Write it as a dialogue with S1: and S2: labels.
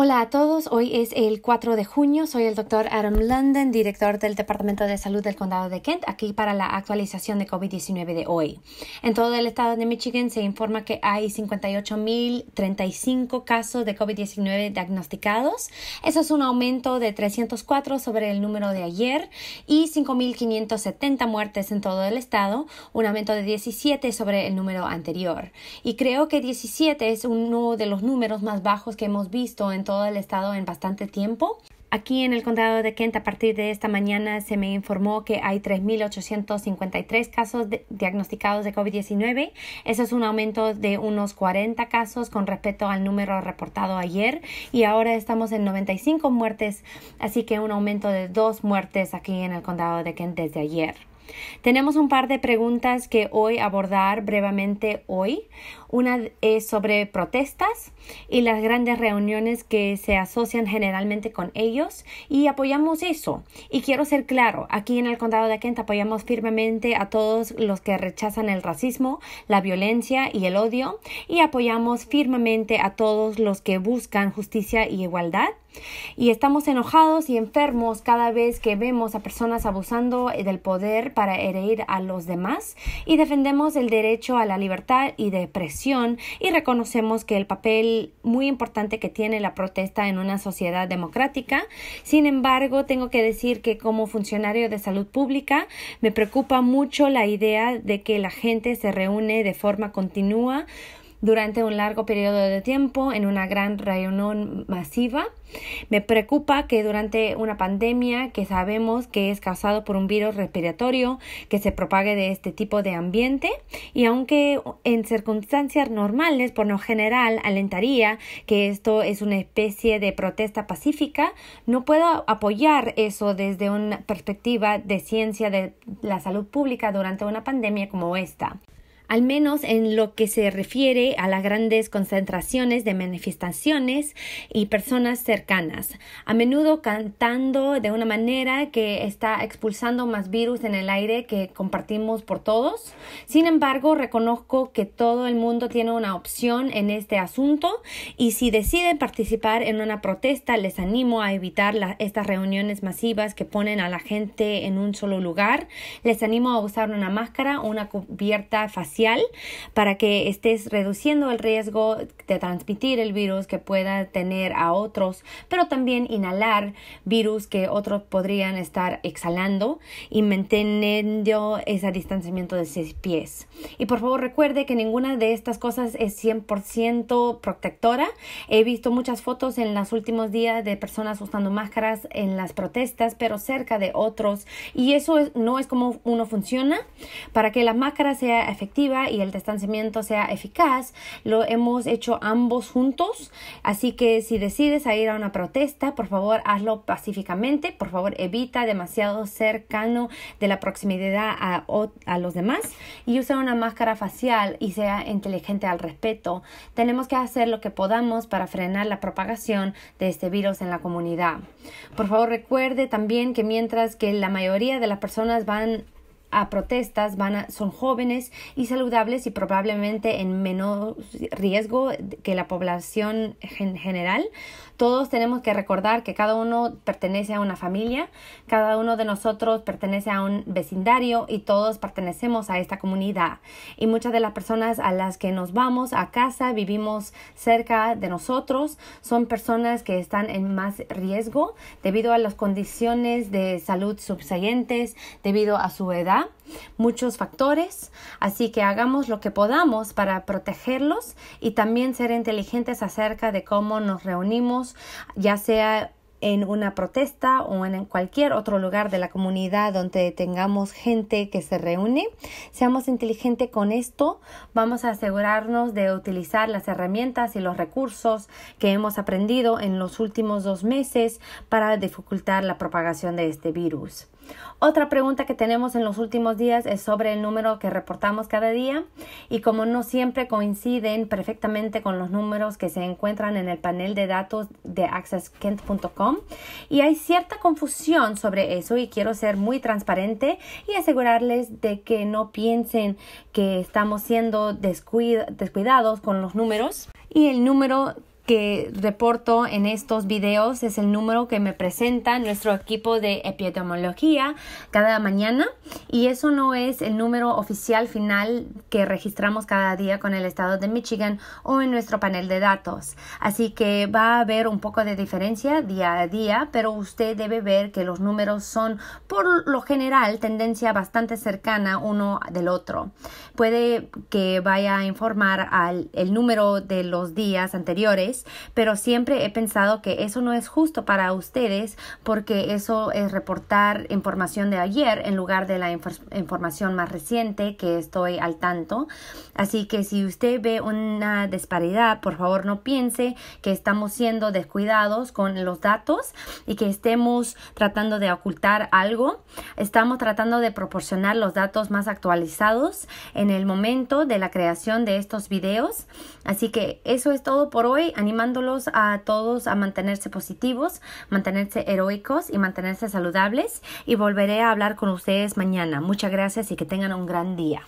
S1: Hola a todos, hoy es el 4 de junio, soy el doctor Adam London, director del Departamento de Salud del Condado de Kent, aquí para la actualización de COVID-19 de hoy. En todo el estado de Michigan se informa que hay 58.035 casos de COVID-19 diagnosticados. Eso es un aumento de 304 sobre el número de ayer y 5.570 muertes en todo el estado, un aumento de 17 sobre el número anterior. Y creo que 17 es uno de los números más bajos que hemos visto en todo el estado en bastante tiempo. Aquí en el condado de Kent a partir de esta mañana se me informó que hay 3.853 casos diagnosticados de COVID-19. Eso es un aumento de unos 40 casos con respecto al número reportado ayer y ahora estamos en 95 muertes, así que un aumento de dos muertes aquí en el condado de Kent desde ayer. Tenemos un par de preguntas que hoy abordar brevemente hoy. Una es sobre protestas y las grandes reuniones que se asocian generalmente con ellos y apoyamos eso. Y quiero ser claro, aquí en el condado de Kent apoyamos firmemente a todos los que rechazan el racismo, la violencia y el odio y apoyamos firmemente a todos los que buscan justicia y igualdad. Y estamos enojados y enfermos cada vez que vemos a personas abusando eh, del poder para herir a los demás y defendemos el derecho a la libertad y de presión y reconocemos que el papel muy importante que tiene la protesta en una sociedad democrática. Sin embargo, tengo que decir que como funcionario de salud pública me preocupa mucho la idea de que la gente se reúne de forma continua durante un largo periodo de tiempo en una gran reunión masiva. Me preocupa que durante una pandemia que sabemos que es causado por un virus respiratorio que se propague de este tipo de ambiente y aunque en circunstancias normales por lo general alentaría que esto es una especie de protesta pacífica, no puedo apoyar eso desde una perspectiva de ciencia de la salud pública durante una pandemia como esta al menos en lo que se refiere a las grandes concentraciones de manifestaciones y personas cercanas, a menudo cantando de una manera que está expulsando más virus en el aire que compartimos por todos. Sin embargo, reconozco que todo el mundo tiene una opción en este asunto y si deciden participar en una protesta, les animo a evitar estas reuniones masivas que ponen a la gente en un solo lugar. Les animo a usar una máscara o una cubierta facial para que estés reduciendo el riesgo de transmitir el virus que pueda tener a otros, pero también inhalar virus que otros podrían estar exhalando y manteniendo ese distanciamiento de seis pies. Y por favor recuerde que ninguna de estas cosas es 100% protectora. He visto muchas fotos en los últimos días de personas usando máscaras en las protestas, pero cerca de otros. Y eso no es como uno funciona. Para que la máscara sea efectiva, y el distanciamiento sea eficaz, lo hemos hecho ambos juntos. Así que si decides ir a una protesta, por favor hazlo pacíficamente, por favor evita demasiado cercano de la proximidad a, a los demás y usa una máscara facial y sea inteligente al respeto. Tenemos que hacer lo que podamos para frenar la propagación de este virus en la comunidad. Por favor recuerde también que mientras que la mayoría de las personas van a protestas van son jóvenes y saludables y probablemente en menor riesgo que la población en general. Todos tenemos que recordar que cada uno pertenece a una familia, cada uno de nosotros pertenece a un vecindario y todos pertenecemos a esta comunidad. Y muchas de las personas a las que nos vamos a casa, vivimos cerca de nosotros, son personas que están en más riesgo debido a las condiciones de salud subsiguientes, debido a su edad Muchos factores, así que hagamos lo que podamos para protegerlos y también ser inteligentes acerca de cómo nos reunimos, ya sea en una protesta o en cualquier otro lugar de la comunidad donde tengamos gente que se reúne. Seamos inteligentes con esto. Vamos a asegurarnos de utilizar las herramientas y los recursos que hemos aprendido en los últimos dos meses para dificultar la propagación de este virus. Otra pregunta que tenemos en los últimos días es sobre el número que reportamos cada día y como no siempre coinciden perfectamente con los números que se encuentran en el panel de datos de accesskent.com y hay cierta confusión sobre eso y quiero ser muy transparente y asegurarles de que no piensen que estamos siendo descuidados con los números y el número que reporto en estos videos es el número que me presenta nuestro equipo de epidemiología cada mañana y eso no es el número oficial final que registramos cada día con el estado de Michigan o en nuestro panel de datos. Así que va a haber un poco de diferencia día a día, pero usted debe ver que los números son por lo general tendencia bastante cercana uno del otro. Puede que vaya a informar al el número de los días anteriores pero siempre he pensado que eso no es justo para ustedes porque eso es reportar información de ayer en lugar de la información más reciente que estoy al tanto. Así que si usted ve una disparidad, por favor no piense que estamos siendo descuidados con los datos y que estemos tratando de ocultar algo. Estamos tratando de proporcionar los datos más actualizados en el momento de la creación de estos videos. Así que eso es todo por hoy animándolos a todos a mantenerse positivos, mantenerse heroicos y mantenerse saludables. Y volveré a hablar con ustedes mañana. Muchas gracias y que tengan un gran día.